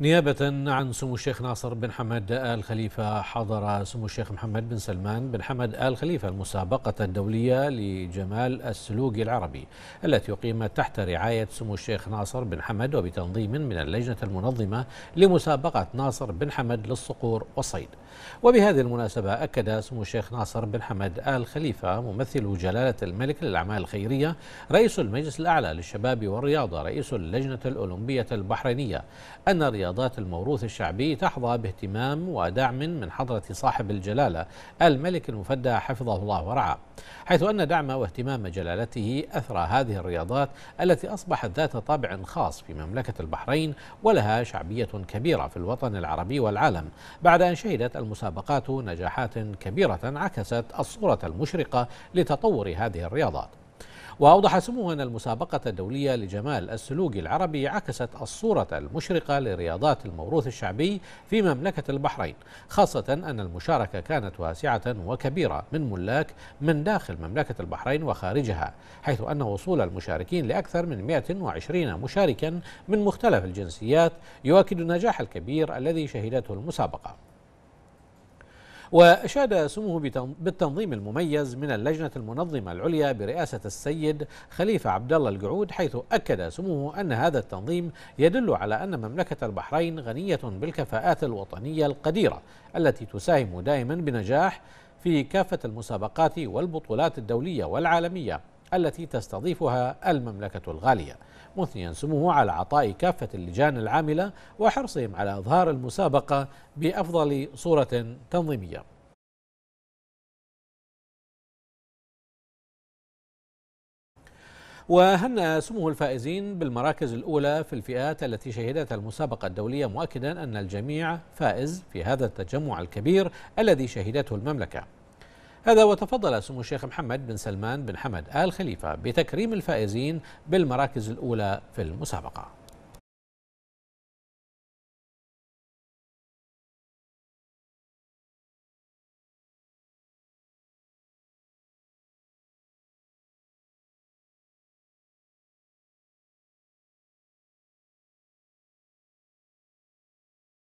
نيابة عن سمو الشيخ ناصر بن حمد آل خليفة حضر سمو الشيخ محمد بن سلمان بن حمد آل خليفة المسابقة الدولية لجمال السلوك العربي التي أقيمت تحت رعاية سمو الشيخ ناصر بن حمد وبتنظيم من اللجنة المنظمة لمسابقة ناصر بن حمد للصقور والصيد وبهذه المناسبة أكد سمو الشيخ ناصر بن حمد آل خليفة ممثل جلالة الملك للأعمال الخيرية رئيس المجلس الأعلى للشباب والرياضة رئيس اللجنة الأولمبية البحرينية أن الرياضة رياضات الموروث الشعبي تحظى باهتمام ودعم من حضرة صاحب الجلالة الملك المفدى حفظه الله ورعاه حيث أن دعم واهتمام جلالته أثرى هذه الرياضات التي أصبحت ذات طابع خاص في مملكة البحرين ولها شعبية كبيرة في الوطن العربي والعالم بعد أن شهدت المسابقات نجاحات كبيرة عكست الصورة المشرقة لتطور هذه الرياضات وأوضح سمو أن المسابقة الدولية لجمال السلوك العربي عكست الصورة المشرقة لرياضات الموروث الشعبي في مملكة البحرين خاصة أن المشاركة كانت واسعة وكبيرة من ملاك من داخل مملكة البحرين وخارجها حيث أن وصول المشاركين لأكثر من 120 مشاركا من مختلف الجنسيات يؤكد النجاح الكبير الذي شهدته المسابقة وأشاد سموه بالتنظيم المميز من اللجنة المنظمة العليا برئاسة السيد خليفة عبد الله القعود حيث أكد سموه أن هذا التنظيم يدل على أن مملكة البحرين غنية بالكفاءات الوطنية القديرة التي تساهم دائما بنجاح في كافة المسابقات والبطولات الدولية والعالمية التي تستضيفها المملكة الغالية مثنيا سموه على عطاء كافة اللجان العاملة وحرصهم على إظهار المسابقة بأفضل صورة تنظيمية وهنأ سمو الفائزين بالمراكز الأولى في الفئات التي شهدت المسابقة الدولية مؤكدا أن الجميع فائز في هذا التجمع الكبير الذي شهدته المملكة هذا وتفضل سمو الشيخ محمد بن سلمان بن حمد آل خليفة بتكريم الفائزين بالمراكز الأولى في المسابقة